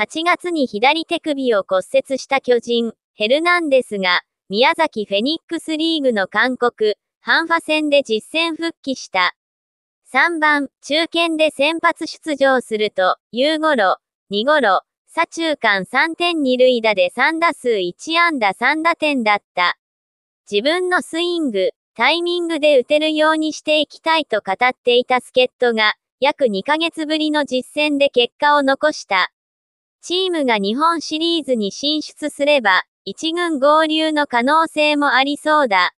8月に左手首を骨折した巨人、ヘルナンデスが、宮崎フェニックスリーグの韓国、ハンファ戦で実戦復帰した。3番、中堅で先発出場すると、夕頃、2頃、左中間3点2塁打で3打数1安打3打点だった。自分のスイング、タイミングで打てるようにしていきたいと語っていた助っ人が、約2ヶ月ぶりの実戦で結果を残した。チームが日本シリーズに進出すれば、一軍合流の可能性もありそうだ。